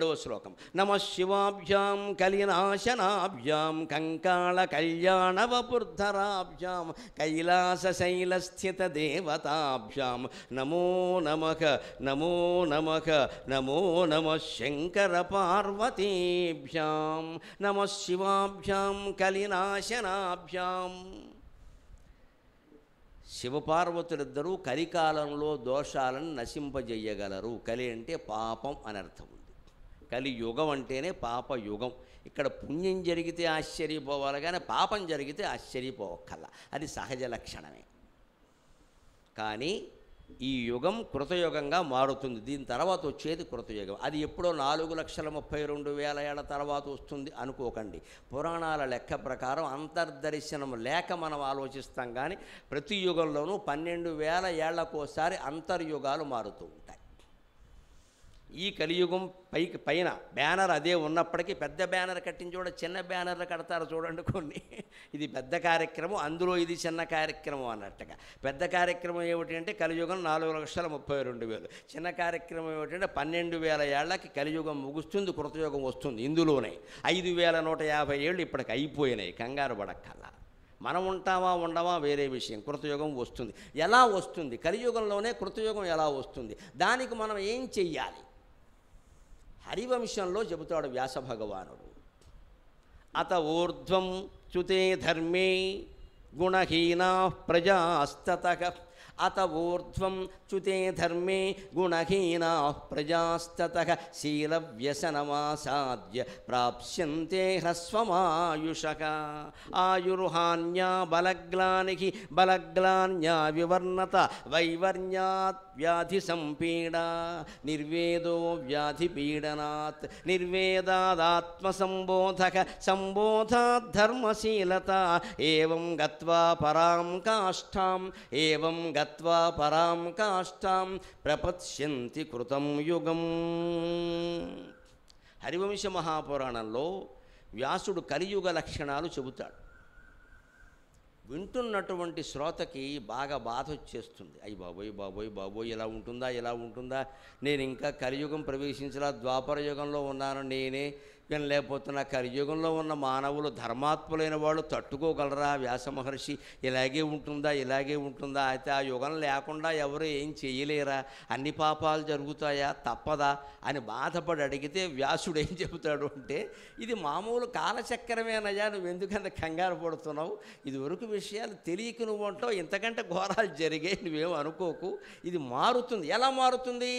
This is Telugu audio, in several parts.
ఏడవ శ్లోకం నమ శివాభ్యాం కలినాశనాభ్యాం కంకాళ కళ్యాణ వపుర్ధరాభ్యాం కైలాస శైలస్థిత దేవతాభ్యాం నమో నమ నమో నమ నమో నమ శంకర పార్వతీభ్యాం నమ శివాభ్యాం కలినాశనాభ్యాం శివపార్వతులిద్దరూ కలికాలంలో దోషాలను నశింపజేయగలరు కలి అంటే పాపం అనర్థం కలియుగం అంటేనే పాపయుగం ఇక్కడ పుణ్యం జరిగితే ఆశ్చర్యపోవాలి కానీ పాపం జరిగితే ఆశ్చర్యపోవక్కల అది సహజ లక్షణమే కానీ ఈ యుగం కృతయుగంగా మారుతుంది దీని తర్వాత వచ్చేది కృతయుగం అది ఎప్పుడో నాలుగు లక్షల ముప్పై రెండు వేల ఏళ్ళ తర్వాత వస్తుంది అనుకోకండి పురాణాల లెక్క ప్రకారం అంతర్దర్శనం లేక మనం ఆలోచిస్తాం కానీ ప్రతి యుగంలోనూ పన్నెండు వేల ఏళ్లకోసారి అంతర్యుగాలు మారుతూ ఈ కలియుగం పైకి పైన బ్యానర్ అదే ఉన్నప్పటికీ పెద్ద బ్యానర్ కట్టించి కూడా చిన్న బ్యానర్లు కడతారు చూడండి కొన్ని ఇది పెద్ద కార్యక్రమం అందులో ఇది చిన్న కార్యక్రమం అన్నట్టుగా పెద్ద కార్యక్రమం ఏమిటంటే కలియుగం నాలుగు లక్షల ముప్పై రెండు వేలు చిన్న కార్యక్రమం ఏమిటంటే పన్నెండు వేల ఏళ్లకి కలియుగం ముగుస్తుంది కృతయుగం వస్తుంది ఇందులోనే ఐదు వేల నూట యాభై ఏళ్ళు ఇప్పటికి అయిపోయినాయి కంగారు పడక్కల మనం ఉంటామా ఉండమా వేరే విషయం కృతయుగం వస్తుంది ఎలా వస్తుంది కలియుగంలోనే కృతయుగం ఎలా వస్తుంది దానికి మనం ఏం చెయ్యాలి హరివంశంలో చెబుతాడు వ్యాస భగవానుడు అత ఊర్ధ్వం చుతే ధర్మే గుణహీనా ప్రజాస్తత अत ऊर्ध्वं च्युते धर्मे गुणहीनाः प्रजास्ततः शीलव्यसनमासाद्य प्राप्स्यन्ते ह्रस्वमायुषः आयुर्हान्या बलग्लानिः बलग्लान्या विवर्णत वैवर्ण्यात् व्याधिसम्पीडा निर्वेदो व्याधिपीडनात् निर्वेदादात्मसम्बोधः सम्बोधाद्धर्मशीलता एवं गत्वा परां काष्ठाम् एवं गत्वा గత్వా పరాం కాష్టాం ప్రపత్స్యంతి కృతం యుగం హరివంశ మహాపురాణంలో వ్యాసుడు కలియుగ లక్షణాలు చెబుతాడు వింటున్నటువంటి శ్రోతకి బాగా బాధ వచ్చేస్తుంది అయ్యి బాబోయ్ బాబోయ్ బాబోయ్ ఇలా ఉంటుందా ఇలా ఉంటుందా నేను ఇంకా కలియుగం ప్రవేశించలా ద్వాపర యుగంలో ఉన్నాను నేనే నేను లేకపోతున్నా కలియుగంలో ఉన్న మానవులు ధర్మాత్ములైన వాళ్ళు తట్టుకోగలరా వ్యాస మహర్షి ఇలాగే ఉంటుందా ఇలాగే ఉంటుందా అయితే ఆ యుగం లేకుండా ఎవరు ఏం చేయలేరా అన్ని పాపాలు జరుగుతాయా తప్పదా అని బాధపడి అడిగితే వ్యాసుడు ఏం చెబుతాడు అంటే ఇది మామూలు కాలచక్రమేనయ్యా నువ్వు ఎందుకంత కంగారు పడుతున్నావు ఇదివరకు విషయాలు తెలియక నువ్వు అంటావు ఇంతకంటే ఘోరాలు జరిగాయి నువ్వేం అనుకోకు ఇది మారుతుంది ఎలా మారుతుంది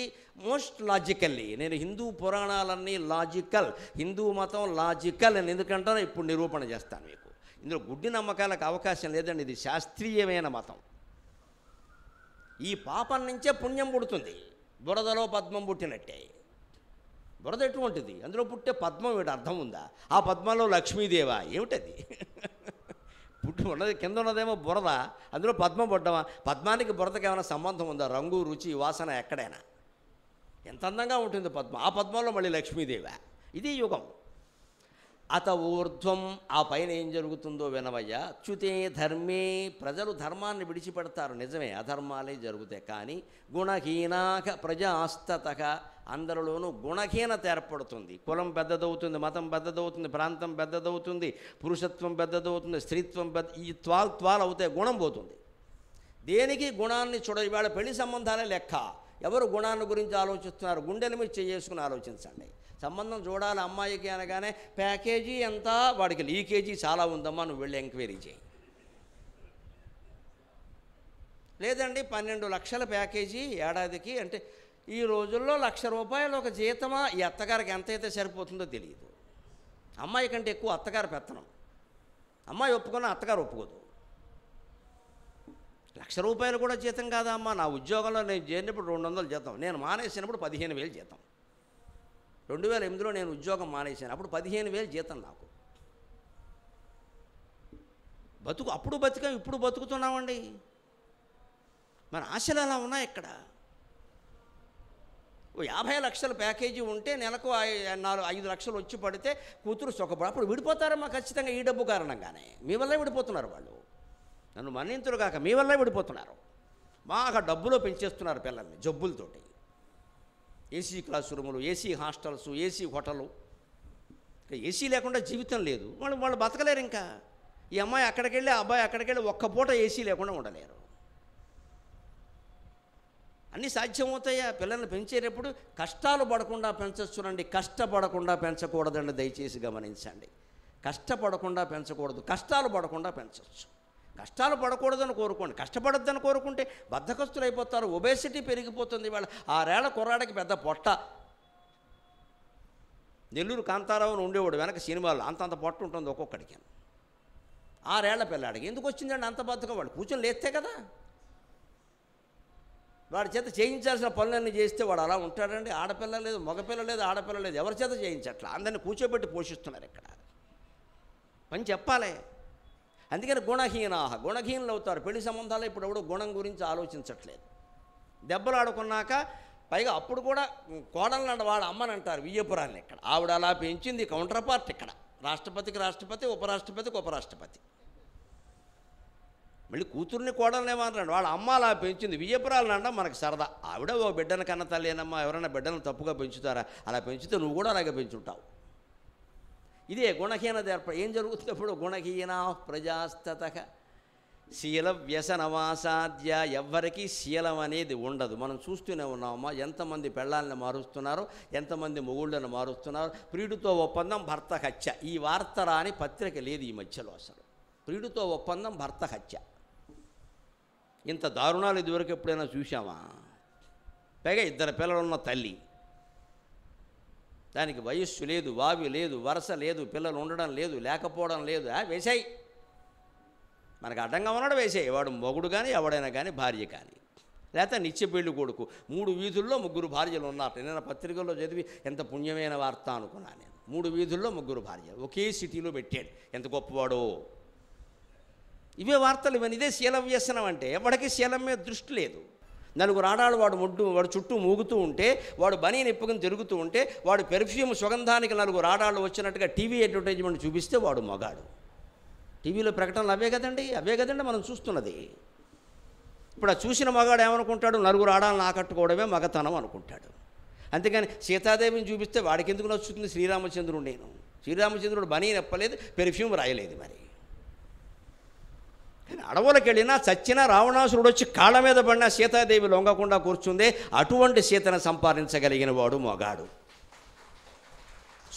మోస్ట్ లాజికల్లీ నేను హిందూ పురాణాలన్నీ లాజికల్ హిందూ మతం లాజికల్ అని ఎందుకంటారో ఇప్పుడు నిరూపణ చేస్తాను మీకు ఇందులో గుడ్డి నమ్మకాలకు అవకాశం లేదండి ఇది శాస్త్రీయమైన మతం ఈ పాపం నుంచే పుణ్యం పుడుతుంది బురదలో పద్మం పుట్టినట్టే బురద ఎటువంటిది అందులో పుట్టే పద్మం ఏమిటి అర్థం ఉందా ఆ పద్మంలో లక్ష్మీదేవా ఏమిటది పుట్టి ఉన్నది కింద ఉన్నదేమో బురద అందులో పద్మం పుట్టమా పద్మానికి బురదకి ఏమైనా సంబంధం ఉందా రంగు రుచి వాసన ఎక్కడైనా ఎంత అందంగా ఉంటుంది పద్మ ఆ పద్మంలో మళ్ళీ లక్ష్మీదేవి ఇది యుగం అత ఊర్ధ్వం ఆ పైన ఏం జరుగుతుందో వినవయ్య చ్యుతే ధర్మే ప్రజలు ధర్మాన్ని విడిచిపెడతారు నిజమే అధర్మాలే జరుగుతాయి కానీ గుణహీనాక ప్రజాస్తతక అందరిలోనూ గుణహీనత ఏర్పడుతుంది కులం పెద్దదవుతుంది మతం పెద్దదవుతుంది ప్రాంతం పెద్దదవుతుంది పురుషత్వం పెద్దదవుతుంది స్త్రీత్వం పెద్ద ఈ త్వాల్ త్వాలవుతాయి గుణం పోతుంది దేనికి గుణాన్ని చూడ ఇవాళ పెళ్లి సంబంధాలే లెక్క ఎవరు గుణాన్ని గురించి ఆలోచిస్తున్నారు గుండెల మీద చేసుకుని ఆలోచించండి సంబంధం చూడాలి అమ్మాయికి అనగానే ప్యాకేజీ ఎంత వాడికి లీకేజీ చాలా ఉందమ్మా నువ్వు వెళ్ళి ఎంక్వైరీ చేయి లేదండి పన్నెండు లక్షల ప్యాకేజీ ఏడాదికి అంటే ఈ రోజుల్లో లక్ష రూపాయలు ఒక జీతమా ఈ అత్తగారికి ఎంత అయితే సరిపోతుందో తెలియదు అమ్మాయి కంటే ఎక్కువ అత్తగారు పెత్తనం అమ్మాయి ఒప్పుకున్న అత్తగారు ఒప్పుకోదు లక్ష రూపాయలు కూడా జీతం కాదమ్మా నా ఉద్యోగంలో నేను చేరినప్పుడు రెండు వందలు జీతం నేను మానేసినప్పుడు పదిహేను వేలు జీతం రెండు వేల ఎనిమిదిలో నేను ఉద్యోగం మానేసాను అప్పుడు పదిహేను వేలు జీతం నాకు బతుకు అప్పుడు బతికాం ఇప్పుడు బతుకుతున్నామండి మన ఆశలు అలా ఉన్నాయి ఇక్కడ యాభై లక్షల ప్యాకేజీ ఉంటే నెలకు నాలుగు ఐదు లక్షలు వచ్చి పడితే కూతురు సుఖపడు అప్పుడు విడిపోతారమ్మా ఖచ్చితంగా ఈ డబ్బు కారణంగానే మీ వల్లే విడిపోతున్నారు వాళ్ళు నన్ను కాక మీ వల్లే విడిపోతున్నారు బాగా డబ్బులో పెంచేస్తున్నారు పిల్లల్ని జబ్బులతోటి ఏసీ క్లాస్ రూములు AC hostels AC hotel AC లేకుండా జీవితం లేదు వాళ్ళు వాళ్ళు బతకలేరు ఇంకా ఈ అమ్మాయి అక్కడికి వెళ్ళి అబ్బాయి అక్కడికి వెళ్ళి ఒక్క పూట ఏసీ లేకుండా ఉండలేరు అన్నీ సాధ్యమవుతాయా పిల్లల్ని పెంచేటప్పుడు కష్టాలు పడకుండా పెంచొచ్చునండి కష్టపడకుండా పెంచకూడదండి దయచేసి గమనించండి కష్టపడకుండా పెంచకూడదు కష్టాలు పడకుండా పెంచవచ్చు కష్టాలు పడకూడదని కోరుకోండి కష్టపడద్దని కోరుకుంటే బద్ధకస్తులు అయిపోతారు ఒబేసిటీ పెరిగిపోతుంది వాళ్ళ ఆరేళ్ల కుర్రాడకి పెద్ద పొట్ట నెల్లూరు కాంతారావును ఉండేవాడు వెనక సినిమాలో అంతంత పొట్ట ఉంటుంది ఒక్కొక్కడికి ఆరేళ్ల పిల్లాడికి ఎందుకు వచ్చిందండి అంత బద్ధకం వాళ్ళు కూర్చొని లేస్తే కదా వాడి చేత చేయించాల్సిన పనులన్నీ చేస్తే వాడు అలా ఉంటాడండి ఆడపిల్ల లేదు మగపిల్ల లేదు ఆడపిల్ల లేదు ఎవరి చేత చేయించట్లా అందరిని కూర్చోబెట్టి పోషిస్తున్నారు ఇక్కడ పని చెప్పాలి అందుకని గుణహీనాహ గుణహీనులు అవుతారు పెళ్లి సంబంధాలు ఇప్పుడు ఎవడో గుణం గురించి ఆలోచించట్లేదు దెబ్బలు ఆడుకున్నాక పైగా అప్పుడు కూడా కోడలను వాళ్ళ అమ్మని అంటారు వియ్యపురాన్ని ఇక్కడ ఆవిడ అలా పెంచింది కౌంటర్ పార్ట్ ఇక్కడ రాష్ట్రపతికి రాష్ట్రపతి ఉపరాష్ట్రపతికి ఉపరాష్ట్రపతి మళ్ళీ కూతుర్ని కోడలనేమన్నాడు వాళ్ళ అమ్మ అలా పెంచింది విజయపురాలనంట మనకు సరదా ఆవిడ ఓ బిడ్డను కన్న తల్లేనమ్మా ఎవరైనా బిడ్డను తప్పుగా పెంచుతారా అలా పెంచితే నువ్వు కూడా అలాగే పెంచుంటావు ఇదే గుణహీనత ఏర్పడ ఏం జరుగుతున్నప్పుడు గుణహీన ప్రజాస్తత శీల వ్యసనవాసాద్య ఎవ్వరికీ శీలం అనేది ఉండదు మనం చూస్తూనే ఉన్నామమ్మా ఎంతమంది పెళ్ళాలని మారుస్తున్నారో ఎంతమంది మొగుళ్ళను మారుస్తున్నారో ప్రియుడితో ఒప్పందం భర్త హత్య ఈ వార్త రాని పత్రిక లేదు ఈ మధ్యలో అసలు ప్రియుడితో ఒప్పందం భర్త హత్య ఇంత దారుణాలు ఇదివరకు ఎప్పుడైనా చూసామా పైగా ఇద్దరు పిల్లలున్న తల్లి దానికి వయస్సు లేదు వావి లేదు వరస లేదు పిల్లలు ఉండడం లేదు లేకపోవడం లేదు వేసాయి మనకు అడ్డంగా ఉన్నాడు వేసాయి వాడు మొగుడు కానీ ఎవడైనా కానీ భార్య కానీ లేకపోతే నిత్య పెళ్లి కొడుకు మూడు వీధుల్లో ముగ్గురు భార్యలు ఉన్నారు నేను పత్రికల్లో చదివి ఎంత పుణ్యమైన వార్త అనుకున్నాను నేను మూడు వీధుల్లో ముగ్గురు భార్యలు ఒకే సిటీలో పెట్టాడు ఎంత గొప్పవాడో ఇవే వార్తలు ఇవన్నీ ఇదే శీల వ్యసనం అంటే ఎవడికి శీలం మీద దృష్టి లేదు నలుగురు ఆడాడు వాడు ముడ్డు వాడు చుట్టూ మూగుతూ ఉంటే వాడు బనీ నిప్పుకుని తిరుగుతూ ఉంటే వాడు పెర్ఫ్యూమ్ సుగంధానికి నలుగురు ఆడాళ్ళు వచ్చినట్టుగా టీవీ అడ్వర్టైజ్మెంట్ చూపిస్తే వాడు మగాడు టీవీలో ప్రకటనలు అవే కదండి అవే కదండి మనం చూస్తున్నది ఇప్పుడు ఆ చూసిన మగాడు ఏమనుకుంటాడు నలుగురు ఆడాలను ఆకట్టుకోవడమే మగతనం అనుకుంటాడు అంతేకాని సీతాదేవిని చూపిస్తే వాడికి ఎందుకు నచ్చుతుంది శ్రీరామచంద్రుడు నేను శ్రీరామచంద్రుడు బనీ నెప్పలేదు పెర్ఫ్యూమ్ రాయలేదు మరి అడవులకు వెళ్ళినా చచ్చిన రావణాసురుడు వచ్చి కాళ్ళ మీద పడిన సీతాదేవి లొంగకుండా కూర్చుందే అటువంటి సీతను సంపాదించగలిగిన వాడు మొగాడు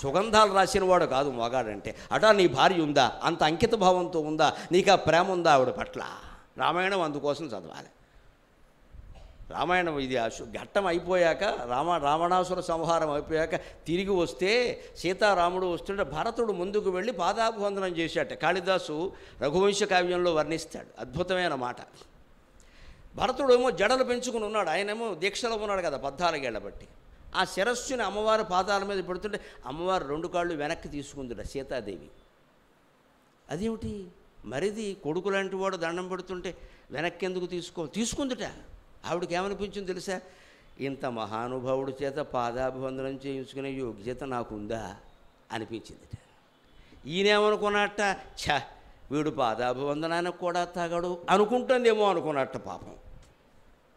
సుగంధాలు రాసిన వాడు కాదు మొగాడంటే అటా నీ భార్య ఉందా అంత అంకిత భావంతో ఉందా నీకు ఆ ప్రేమ ఉందా ఆవిడ పట్ల రామాయణం అందుకోసం చదవాలి రామాయణం ఇది ఘట్టం అయిపోయాక రామ రావణాసుర సంహారం అయిపోయాక తిరిగి వస్తే సీతారాముడు వస్తుంటే భరతుడు ముందుకు వెళ్ళి పాదాభివందనం చేశాట కాళిదాసు రఘువంశ కావ్యంలో వర్ణిస్తాడు అద్భుతమైన మాట భరతుడు ఏమో జడలు పెంచుకుని ఉన్నాడు ఆయనేమో దీక్షలో ఉన్నాడు కదా పద్నాలుగేళ్ల బట్టి ఆ శిరస్సుని అమ్మవారు పాదాల మీద పెడుతుంటే అమ్మవారు రెండు కాళ్ళు వెనక్కి తీసుకుందిట సీతాదేవి అదేమిటి మరిది కొడుకులాంటి వాడు దండం పెడుతుంటే వెనక్కి ఎందుకు తీసుకో తీసుకుందిట ఆవిడకి ఏమనిపించింది తెలుసా ఇంత మహానుభావుడి చేత పాదాభివందనం చేయించుకునే యోగ్యత నాకుందా అనిపించిందిట ఈయనేమనుకున్నట్ట ఛ వీడు పాదాభివందనానికి కూడా తగడు అనుకుంటుందేమో అనుకున్నట్ట పాపం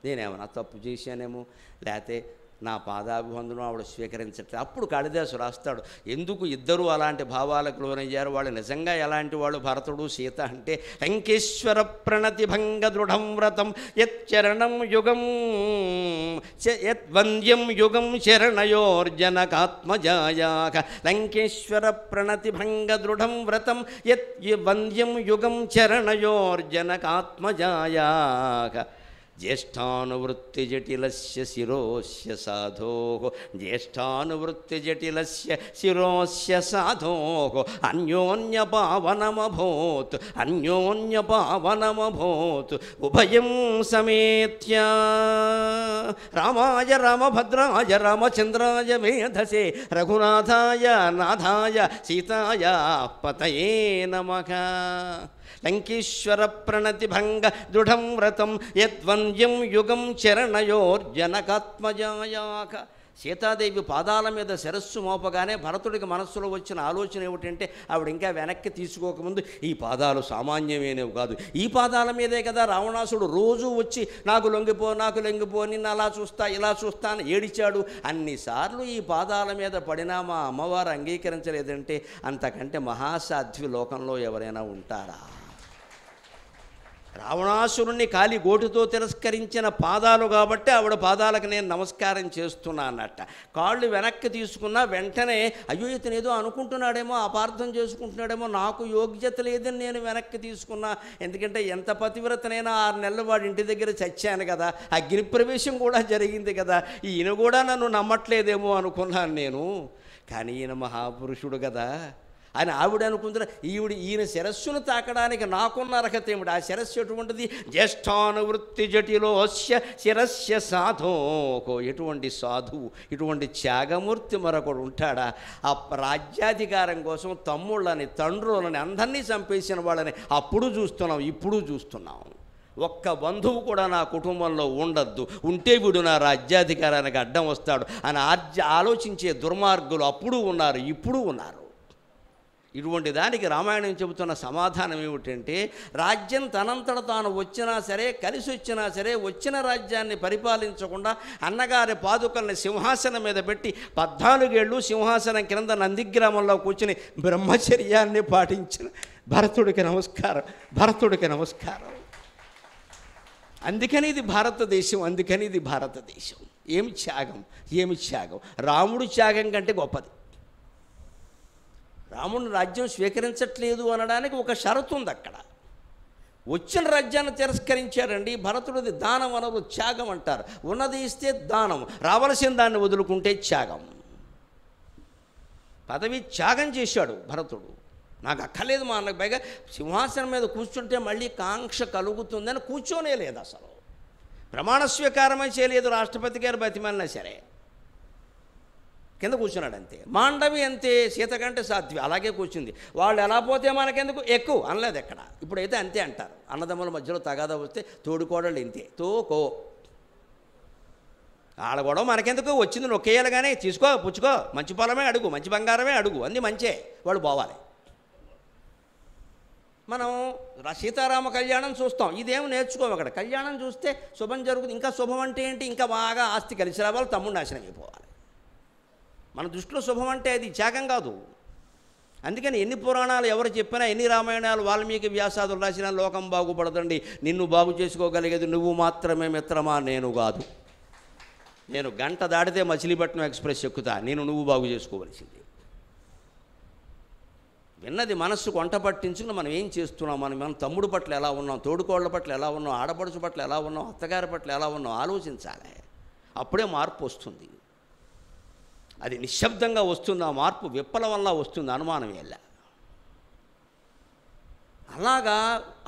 నేనేమన్నా తప్పు చేశానేమో లేకపోతే నా పాదాభివందనం ఆవిడ స్వీకరించట్లేదు అప్పుడు కాళిదాసు రాస్తాడు ఎందుకు ఇద్దరు అలాంటి భావాలకు లోనయ్యారు వాళ్ళు నిజంగా ఎలాంటి వాళ్ళు భరతుడు సీత అంటే లంకేశ్వర ప్రణతి భంగ దృఢం వ్రతం చరణం యుగం యద్వంద్యం యుగం శరణయోర్జనకాత్మజాయాక లంకేశ్వర ప్రణతి భంగ దృఢం వ్రతం యత్ వంద్యం యుగం శరణయోర్జనకాత్మజాయాక జ్యేష్ఠానువృత్తిజటిలస్య శిరోస్య సాధో జ్యేష్ఠానువృత్తిజటిలస్య శిరోస్య సాధో అన్యోన్యపావనమభూత్ అన్యోన్యపావనమభూత్ ఉభయం సమేత్య రామాయ రామభద్రాయ రామచంద్రాయ మేధసే రఘునాథాయ నాథాయ సీతాయ పతయే నమః ప్రణతి ప్రణతిభంగ దృఢం వ్రతం యద్వన్యం యుగం చరణయోర్జనకాత్మజాయాక సీతాదేవి పాదాల మీద శిరస్సు మోపగానే భరతుడికి మనస్సులో వచ్చిన ఆలోచన ఏమిటంటే ఆవిడ ఇంకా వెనక్కి తీసుకోకముందు ఈ పాదాలు సామాన్యమైనవి కాదు ఈ పాదాల మీదే కదా రావణాసుడు రోజూ వచ్చి నాకు లొంగిపో నాకు లొంగిపో నిన్ను అలా చూస్తా ఇలా చూస్తా అని ఏడిచాడు అన్నిసార్లు ఈ పాదాల మీద పడినా మా అమ్మవారు అంగీకరించలేదంటే అంతకంటే మహాసాధ్వి లోకంలో ఎవరైనా ఉంటారా రావణాసురుణ్ణి కాలి గోటుతో తిరస్కరించిన పాదాలు కాబట్టి ఆవిడ పాదాలకు నేను నమస్కారం చేస్తున్నానట కాళ్ళు వెనక్కి తీసుకున్నా వెంటనే అయ్యో ఏదో అనుకుంటున్నాడేమో అపార్థం చేసుకుంటున్నాడేమో నాకు యోగ్యత లేదని నేను వెనక్కి తీసుకున్నా ఎందుకంటే ఎంత పతివ్రతనైనా ఆరు నెలలు వాడి ఇంటి దగ్గర చచ్చాను కదా అగ్నిప్రవేశం కూడా జరిగింది కదా ఈయన కూడా నన్ను నమ్మట్లేదేమో అనుకున్నాను నేను కానీ ఈయన మహాపురుషుడు కదా అని ఆవిడ అనుకుంటున్న ఈవిడ ఈయన శిరస్సును తాకడానికి నాకున్న అర్హత ఏమిటి ఆ శిరస్సు ఎటువంటిది జ్యేష్ఠానువృత్తి జటిలోస్య శిరస్య సాధుకో ఎటువంటి సాధువు ఇటువంటి త్యాగమూర్తి మరొకడు ఉంటాడా ఆ రాజ్యాధికారం కోసం తమ్ముళ్ళని తండ్రులని అందరినీ చంపేసిన వాళ్ళని అప్పుడు చూస్తున్నాం ఇప్పుడు చూస్తున్నాం ఒక్క బంధువు కూడా నా కుటుంబంలో ఉండద్దు ఉంటే వీడు నా రాజ్యాధికారానికి అడ్డం వస్తాడు అని ఆర్జ ఆలోచించే దుర్మార్గులు అప్పుడు ఉన్నారు ఇప్పుడు ఉన్నారు ఇటువంటి దానికి రామాయణం చెబుతున్న సమాధానం ఏమిటంటే రాజ్యం తనంతట తాను వచ్చినా సరే కలిసి వచ్చినా సరే వచ్చిన రాజ్యాన్ని పరిపాలించకుండా అన్నగారి పాదుకల్ని సింహాసనం మీద పెట్టి పద్నాలుగేళ్ళు సింహాసనం క్రింద నందిగ్రామంలో కూర్చుని బ్రహ్మచర్యాన్ని పాటించిన భరతుడికి నమస్కారం భరతుడికి నమస్కారం అందుకని ఇది భారతదేశం అందుకని ఇది భారతదేశం ఏమి త్యాగం ఏమి త్యాగం రాముడు త్యాగం కంటే గొప్పది రాముడిని రాజ్యం స్వీకరించట్లేదు అనడానికి ఒక షరతు ఉంది అక్కడ వచ్చిన రాజ్యాన్ని తిరస్కరించారండి భరతుడిది దానం అనదు త్యాగం అంటారు ఉన్నది ఇస్తే దానం రావలసిన దాన్ని వదులుకుంటే త్యాగం పదవి త్యాగం చేశాడు భరతుడు నాకు అక్కర్లేదు మా అన్నకు పైగా సింహాసనం మీద కూర్చుంటే మళ్ళీ కాంక్ష కలుగుతుందని కూర్చోనే లేదు అసలు ప్రమాణ చేయలేదు రాష్ట్రపతి గారు బతిమన్నా సరే కింద కూర్చున్నాడు అంతే మాండవి అంతే సీత కంటే సాధ్వి అలాగే కూర్చుంది వాళ్ళు ఎలా పోతే మనకెందుకు ఎక్కువ అనలేదు ఎక్కడ ఇప్పుడైతే అంతే అంటారు అన్నదమ్ముల మధ్యలో తగాద వస్తే తోడుకోడళ్ళు ఇంతే తోకో వాళ్ళ గొడవ మనకెందుకు వచ్చింది నొక్కేయాలగానే తీసుకో పుచ్చుకో మంచి పొలమే అడుగు మంచి బంగారమే అడుగు అన్నీ మంచే వాళ్ళు పోవాలి మనం సీతారామ కళ్యాణం చూస్తాం ఇదేం నేర్చుకోము అక్కడ కళ్యాణం చూస్తే శుభం జరుగుతుంది ఇంకా శుభం అంటే ఏంటి ఇంకా బాగా ఆస్తి కలిసి రావాలి తమ్ముడు నాశనం అయిపోవాలి మన దృష్టిలో శుభం అంటే అది త్యాగం కాదు అందుకని ఎన్ని పురాణాలు ఎవరు చెప్పినా ఎన్ని రామాయణాలు వాల్మీకి వ్యాసాదులు రాసినా లోకం బాగుపడదండి నిన్ను బాగు చేసుకోగలిగేది నువ్వు మాత్రమే మిత్రమా నేను కాదు నేను గంట దాటితే మచిలీపట్నం ఎక్స్ప్రెస్ ఎక్కుతా నేను నువ్వు బాగు చేసుకోవలసింది విన్నది మనస్సు కొంట పట్టించుకుని మనం ఏం చేస్తున్నాం మనం మనం తమ్ముడు పట్ల ఎలా ఉన్నాం తోడుకోళ్ల పట్ల ఎలా ఉన్నాం ఆడపడుచు పట్ల ఎలా ఉన్నాం అత్తగారి పట్ల ఎలా ఉన్నాం ఆలోచించాలి అప్పుడే మార్పు వస్తుంది అది నిశ్శబ్దంగా ఆ మార్పు విప్పల వల్ల వస్తుంది అనుమానమే అలాగా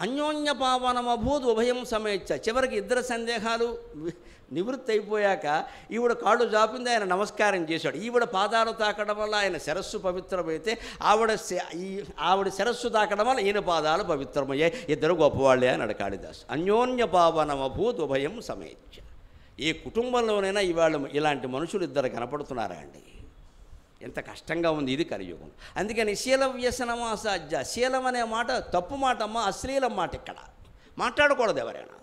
అన్యోన్య పావనమభూద్ ఉభయం సమేచ్చ చివరికి ఇద్దరు సందేహాలు నివృత్తి అయిపోయాక ఈవిడ కాళ్ళు జాపింది ఆయన నమస్కారం చేశాడు ఈవిడ పాదాలు తాకడం వల్ల ఆయన శిరస్సు పవిత్రమైతే ఆవిడ ఈ ఆవిడ శిరస్సు తాకడం వల్ల ఈయన పాదాలు పవిత్రమయ్యాయి ఇద్దరు గొప్పవాళ్ళే అని అడగాడిదాసు అన్యోన్య పావనమభూద్ ఉభయం సమేచ్ఛ ఏ కుటుంబంలోనైనా ఇవాళ ఇలాంటి మనుషులు ఇద్దరు కనపడుతున్నారా అండి ఎంత కష్టంగా ఉంది ఇది కలియుగం అందుకని శీల వ్యసనమా సాధ్య శీలం అనే మాట తప్పు మాట అమ్మ అశ్లీలం మాట ఇక్కడ మాట్లాడకూడదు ఎవరైనా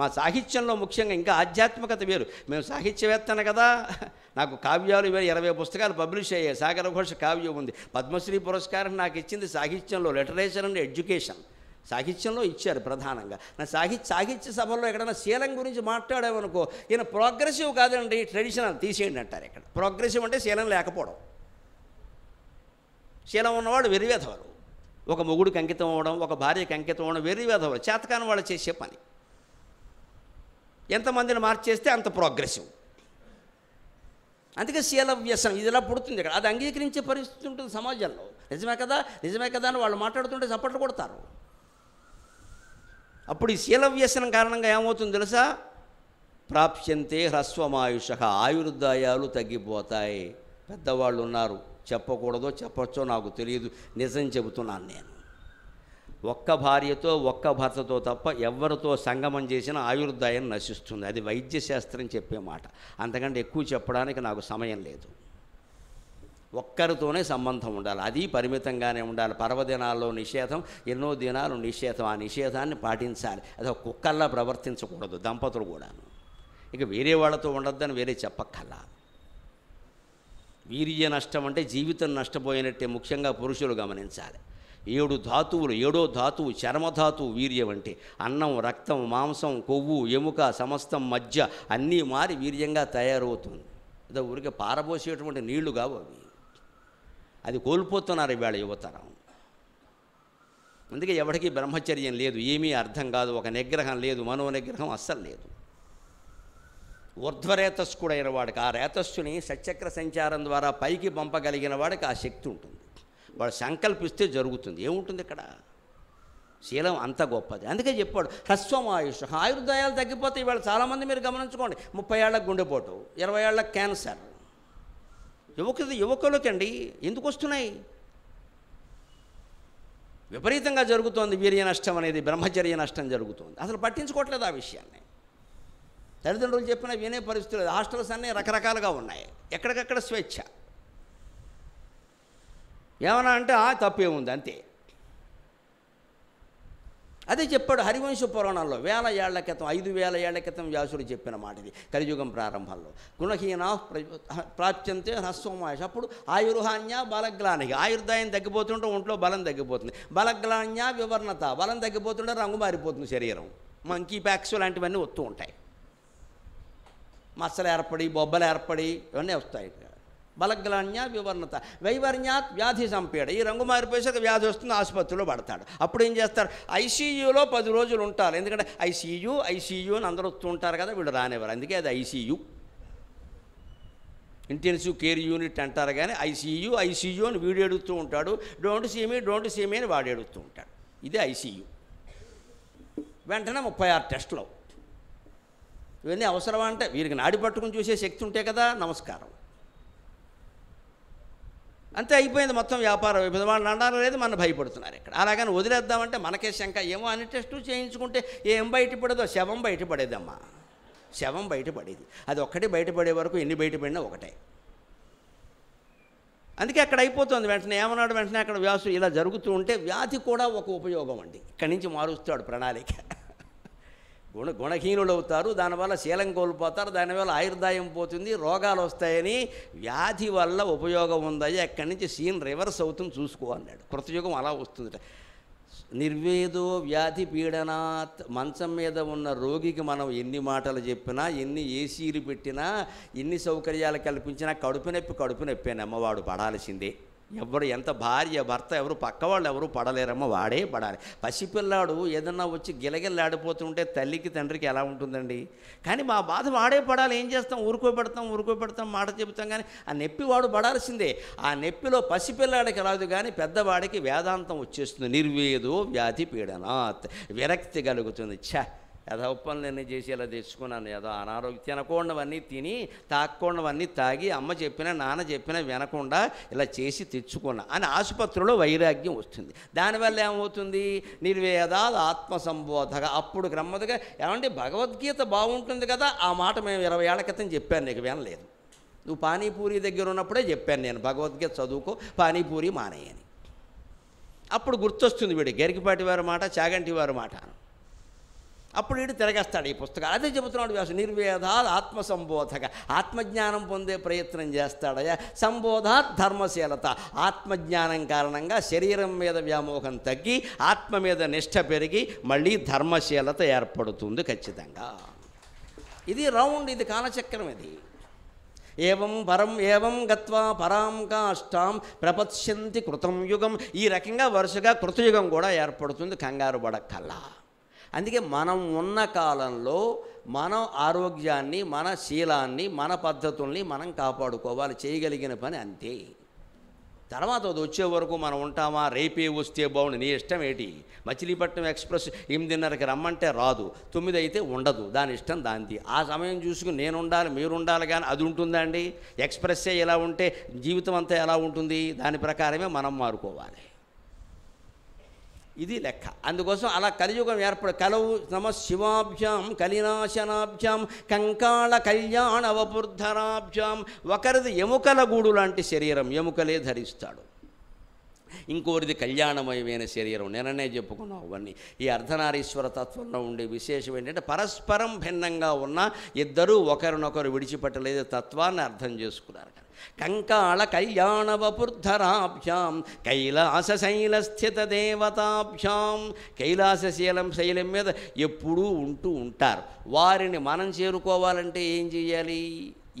మా సాహిత్యంలో ముఖ్యంగా ఇంకా ఆధ్యాత్మికత వేరు మేము సాహిత్యవేత్తన కదా నాకు కావ్యాలు వేరు ఇరవై పుస్తకాలు పబ్లిష్ అయ్యాయి సాగర ఘోష కావ్యం ఉంది పద్మశ్రీ పురస్కారం నాకు ఇచ్చింది సాహిత్యంలో లిటరేచర్ అండ్ ఎడ్యుకేషన్ సాహిత్యంలో ఇచ్చారు ప్రధానంగా నా సాహిత్య సాహిత్య సభల్లో ఎక్కడైనా శీలం గురించి మాట్లాడామనుకో ఈయన ప్రోగ్రెసివ్ కాదండి ట్రెడిషనల్ తీసేయండి అంటారు ఇక్కడ ప్రోగ్రెసివ్ అంటే శీలం లేకపోవడం శీలం ఉన్నవాడు వెర్రివేధవరు ఒక మొగుడికి అంకితం అవ్వడం ఒక భార్యకి అంకితం అవ్వడం వెర్రివేధవరు చేతకాని వాళ్ళు చేసే పని ఎంతమందిని మార్చేస్తే అంత ప్రోగ్రెసివ్ అందుకే శీల వ్యసనం ఇది పుడుతుంది ఇక్కడ అది అంగీకరించే పరిస్థితి ఉంటుంది సమాజంలో నిజమే కదా నిజమే కదా అని వాళ్ళు మాట్లాడుతుంటే చప్పట్లు కొడతారు అప్పుడు ఈ శీల వ్యసనం కారణంగా ఏమవుతుంది తెలుసా ప్రాప్స్యంతే హ్రస్వమాయుష ఆయుర్దాయాలు తగ్గిపోతాయి పెద్దవాళ్ళు ఉన్నారు చెప్పకూడదో చెప్పచ్చో నాకు తెలియదు నిజం చెబుతున్నాను నేను ఒక్క భార్యతో ఒక్క భర్తతో తప్ప ఎవరితో సంగమం చేసినా ఆయుర్దాయం నశిస్తుంది అది వైద్యశాస్త్రం చెప్పే మాట అంతకంటే ఎక్కువ చెప్పడానికి నాకు సమయం లేదు ఒక్కరితోనే సంబంధం ఉండాలి అది పరిమితంగానే ఉండాలి పర్వదినాల్లో నిషేధం ఎన్నో దినాలు నిషేధం ఆ నిషేధాన్ని పాటించాలి అది కుక్కల్లా ప్రవర్తించకూడదు దంపతులు కూడా ఇక వేరే వాళ్ళతో ఉండొద్దని వేరే చెప్పక్కల్లా వీర్య నష్టం అంటే జీవితం నష్టపోయినట్టే ముఖ్యంగా పురుషులు గమనించాలి ఏడు ధాతువులు ఏడో ధాతువు చర్మధాతువు వీర్యం అంటే అన్నం రక్తం మాంసం కొవ్వు ఎముక సమస్తం మధ్య అన్నీ మారి వీర్యంగా తయారవుతుంది ఇదో ఊరికే పారబోసేటువంటి నీళ్లు కావు అవి అది కోల్పోతున్నారు ఇవాళ యువతరం అందుకే ఎవరికి బ్రహ్మచర్యం లేదు ఏమీ అర్థం కాదు ఒక నిగ్రహం లేదు మనోనిగ్రహం అస్సలు లేదు ఊర్ధ్వరేతస్కుడైన వాడికి ఆ రేతస్సుని సచక్ర సంచారం ద్వారా పైకి పంపగలిగిన వాడికి ఆ శక్తి ఉంటుంది వాడు సంకల్పిస్తే జరుగుతుంది ఏముంటుంది ఇక్కడ శీలం అంత గొప్పది అందుకే చెప్పాడు హ్రస్వం ఆయుష్ ఆయుర్దాయాలు తగ్గిపోతే ఇవాళ చాలామంది మీరు గమనించుకోండి ముప్పై ఏళ్ళకు గుండెపోటు ఇరవై ఏళ్ళకు క్యాన్సర్ యువక అండి ఎందుకు వస్తున్నాయి విపరీతంగా జరుగుతోంది వీర్య నష్టం అనేది బ్రహ్మచర్య నష్టం జరుగుతుంది అసలు పట్టించుకోవట్లేదు ఆ విషయాన్ని తల్లిదండ్రులు చెప్పిన వినే పరిస్థితులు హాస్టల్స్ అన్నీ రకరకాలుగా ఉన్నాయి ఎక్కడికక్కడ స్వేచ్ఛ ఏమన్నా అంటే తప్పే ఉంది అంతే అదే చెప్పాడు హరివంశ పురాణంలో వేల ఏళ్ల క్రితం ఐదు వేల ఏళ్ల క్రితం వ్యాసుడు చెప్పిన మాట ఇది కలియుగం ప్రారంభంలో గుణహీన ప్రాప్త్యంతే హ్రస్వమాష అప్పుడు ఆయుర్హాన్య బలగ్లానికి ఆయుర్దాయం తగ్గిపోతుంటే ఒంట్లో బలం తగ్గిపోతుంది బలగ్లాన్య వివర్ణత బలం తగ్గిపోతుంటే రంగు మారిపోతుంది శరీరం మంకీ ప్యాక్స్ లాంటివన్నీ వస్తూ ఉంటాయి మచ్చలు ఏర్పడి బొబ్బలు ఏర్పడి ఇవన్నీ వస్తాయి బలగ్లాన్య వివర్ణత వైవర్ణ్యాత్ వ్యాధి సంపీడ ఈ రంగు మారిపోయేసరికి వ్యాధి వస్తుంది ఆసుపత్రిలో పడతాడు అప్పుడు ఏం చేస్తారు ఐసీయూలో పది రోజులు ఉంటారు ఎందుకంటే ఐసీయూ ఐసీయూ అని అందరూ వస్తూ ఉంటారు కదా వీళ్ళు రానివ్వరు అందుకే అది ఐసీయూ ఇంటెన్సివ్ కేర్ యూనిట్ అంటారు కానీ ఐసీయూ ఐసీయూ అని వీడు ఎడుగుతూ ఉంటాడు డోంట్ సీమీ డోంట్ సీమీ అని వాడు ఎడుగుతూ ఉంటాడు ఇది ఐసీయూ వెంటనే ముప్పై ఆరు టెస్టులు ఇవన్నీ అవసరం అంటే వీరికి నాడి పట్టుకుని చూసే శక్తి ఉంటే కదా నమస్కారం అంతే అయిపోయింది మొత్తం వ్యాపార విభజన వాళ్ళు అనడం లేదు మనం భయపడుతున్నారు ఇక్కడ అలాగని వదిలేద్దామంటే మనకే శంక ఏమో అని టెస్టు చేయించుకుంటే ఏం బయటపడదో శవం బయటపడేదమ్మా శవం బయటపడేది అది ఒక్కటి బయటపడే వరకు ఎన్ని బయటపడినా ఒకటే అందుకే అక్కడ అయిపోతుంది వెంటనే ఏమన్నాడు వెంటనే అక్కడ వ్యాసు ఇలా జరుగుతూ ఉంటే వ్యాధి కూడా ఒక ఉపయోగం అండి ఇక్కడి నుంచి మారుస్తాడు ప్రణాళిక గుణ గుణహీనులు అవుతారు దానివల్ల శీలం కోల్పోతారు దానివల్ల ఆయుర్దాయం పోతుంది రోగాలు వస్తాయని వ్యాధి వల్ల ఉపయోగం ఉందని ఎక్కడి నుంచి సీన్ రివర్స్ అవుతుంది చూసుకో అన్నాడు కృతయుగం అలా వస్తుంది నిర్వేదో వ్యాధి పీడనాత్ మంచం మీద ఉన్న రోగికి మనం ఎన్ని మాటలు చెప్పినా ఎన్ని ఏసీలు పెట్టినా ఎన్ని సౌకర్యాలు కల్పించినా కడుపు నొప్పి కడుపు అని అమ్మవాడు పడాల్సిందే ఎవరు ఎంత భార్య భర్త ఎవరు పక్క వాళ్ళు ఎవరు పడలేరమ్మా వాడే పడాలి పసిపిల్లాడు ఏదన్నా వచ్చి గిలగిల్లాడిపోతుంటే తల్లికి తండ్రికి ఎలా ఉంటుందండి కానీ మా బాధ వాడే పడాలి ఏం చేస్తాం ఊరుకోబెడతాం ఊరుకోబెడతాం మాట చెబుతాం కానీ ఆ నొప్పి వాడు పడాల్సిందే ఆ నొప్పిలో పసిపిల్లాడికి రాదు కానీ పెద్దవాడికి వేదాంతం వచ్చేస్తుంది నిర్వేదో వ్యాధి పీడనాత్ విరక్తి కలుగుతుంది ఛ యథావ నిర్ణయం చేసి ఇలా తెచ్చుకున్నాను ఏదో అనారోగ్యం తినకూడవన్నీ తిని తాక్కుండవన్నీ తాగి అమ్మ చెప్పినా నాన్న చెప్పినా వినకుండా ఇలా చేసి తెచ్చుకున్నా అని ఆసుపత్రిలో వైరాగ్యం వస్తుంది దానివల్ల ఏమవుతుంది నిర్వేదాలు ఆత్మసంబోధక అప్పుడు క్రమదిగా ఏమంటే భగవద్గీత బాగుంటుంది కదా ఆ మాట మేము ఇరవై ఏళ్ల క్రితం చెప్పాను నీకు వినలేదు నువ్వు పానీపూరి దగ్గర ఉన్నప్పుడే చెప్పాను నేను భగవద్గీత చదువుకో పానీపూరి మానేయని అప్పుడు గుర్తొస్తుంది వీడు గరికిపాటి వారి మాట చాగంటి వారి మాట అప్పుడు వీడు తిరగేస్తాడు ఈ పుస్తకాలు అదే చెబుతున్నాడు వ్యాసు నిర్వేద ఆత్మసంబోధక ఆత్మజ్ఞానం పొందే ప్రయత్నం చేస్తాడయా సంబోధాత్ ధర్మశీలత ఆత్మజ్ఞానం కారణంగా శరీరం మీద వ్యామోహం తగ్గి ఆత్మ మీద నిష్ట పెరిగి మళ్ళీ ధర్మశీలత ఏర్పడుతుంది ఖచ్చితంగా ఇది రౌండ్ ఇది కాలచక్రం ఇది ఏవం పరం ఏవం గత్వా పరాం కాష్టాం ప్రపత్స్యంతి కృతం యుగం ఈ రకంగా వరుసగా కృతయుగం కూడా ఏర్పడుతుంది కంగారు పడక్కల్లా అందుకే మనం ఉన్న కాలంలో మనం ఆరోగ్యాన్ని మన శీలాన్ని మన పద్ధతుల్ని మనం కాపాడుకోవాలి చేయగలిగిన పని అంతే తర్వాత అది వచ్చే వరకు మనం ఉంటామా రేపే వస్తే బాగుండు నీ ఇష్టం ఏంటి మచిలీపట్నం ఎక్స్ప్రెస్ ఎనిమిదిన్నరకి రమ్మంటే రాదు తొమ్మిది అయితే ఉండదు దాని ఇష్టం దాంది ఆ సమయం చూసుకుని నేను ఉండాలి మీరు ఉండాలి కానీ అది ఉంటుందండి ఎక్స్ప్రెస్సే ఎలా ఉంటే జీవితం అంతా ఎలా ఉంటుంది దాని ప్రకారమే మనం మారుకోవాలి ఇది లెక్క అందుకోసం అలా కలియుగం ఏర్పడు కలవు నమ శివాభ్యాం కలినాశనాభ్యాం కంకాళ కళ్యాణ వపుర్ధరాభ్యాం ఒకరిది ఎముకల గూడు లాంటి శరీరం ఎముకలే ధరిస్తాడు ఇంకోరిది కళ్యాణమయమైన శరీరం నిన్ననే చెప్పుకున్నావు అవన్నీ ఈ అర్ధనారీశ్వర తత్వంలో ఉండే విశేషం ఏంటంటే పరస్పరం భిన్నంగా ఉన్న ఇద్దరూ ఒకరినొకరు విడిచిపెట్టలేదు తత్వాన్ని అర్థం చేసుకున్నారు కంకాళ కళ్యాణవపుర్ధరాభ్యాం కైలాస శైలం శైలం మీద ఎప్పుడూ ఉంటూ ఉంటారు వారిని మనం చేరుకోవాలంటే ఏం చేయాలి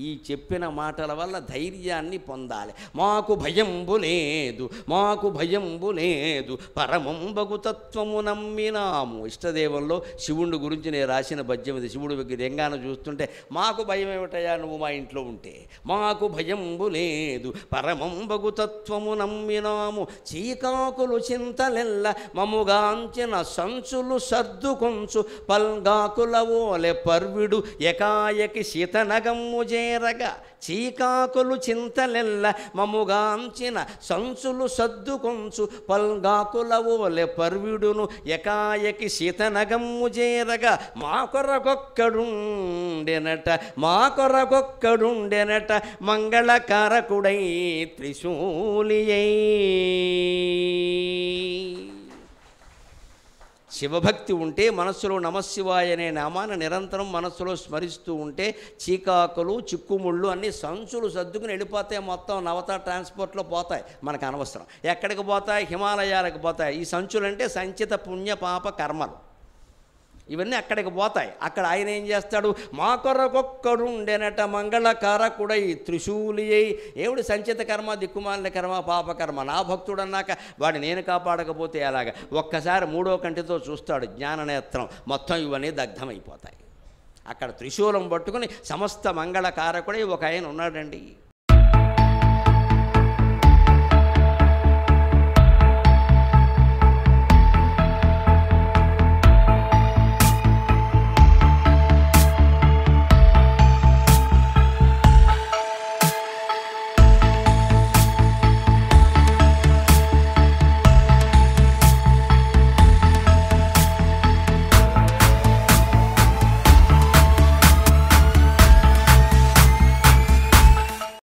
ఈ చెప్పిన మాటల వల్ల ధైర్యాన్ని పొందాలి మాకు భయంబు లేదు మాకు భయంబు లేదు పరమంబగు తత్వము నమ్మినాము ఇష్టదేవంలో శివుడు గురించి నేను రాసిన పద్యం ఇది శివుడు లింగాన్ని చూస్తుంటే మాకు భయం ఏమిటయా నువ్వు మా ఇంట్లో ఉంటే మాకు భయంబు లేదు పరమంబగు తత్వము నమ్మినాము చీకాకులు చింతలెల్ల మముగాంచిన సంచులు సర్దుకొంచు పల్గాకుల ఓలె పర్విడు ఎకాయకి శీతనగమ్ముజే చేరగా చీకాకులు చింతలెల్ల మముగాంచిన సంచులు పల్గాకుల ఓలె పర్విడును ఎకాయకి శీతనగమ్ము చేరగా మా కొరకొక్కడుండెనట మా కొరకొక్కడుండెనట మంగళకారకుడై త్రిశూలియై శివభక్తి ఉంటే మనస్సులో నమశివాయ అనే నామాన్ని నిరంతరం మనస్సులో స్మరిస్తూ ఉంటే చీకాకులు చిక్కుముళ్ళు అన్ని సంచులు సర్దుకుని వెళ్ళిపోతాయి మొత్తం నవత ట్రాన్స్పోర్ట్లో పోతాయి మనకు అనవసరం ఎక్కడికి పోతాయి హిమాలయాలకు పోతాయి ఈ సంచులంటే సంచిత పుణ్య పాప కర్మలు ఇవన్నీ అక్కడికి పోతాయి అక్కడ ఆయన ఏం చేస్తాడు మా కొరకొక్కరుండెనట మంగళకారకుడై త్రిశూలి అయి ఏమిడు సంచిత కర్మ దిక్కుమాలిన కర్మ పాపకర్మ నా భక్తుడు అన్నాక వాడిని నేను కాపాడకపోతే ఎలాగ ఒక్కసారి మూడో కంటితో చూస్తాడు జ్ఞాననేత్రం మొత్తం ఇవన్నీ దగ్ధమైపోతాయి అక్కడ త్రిశూలం పట్టుకుని సమస్త మంగళకారకుడై ఒక ఆయన ఉన్నాడండి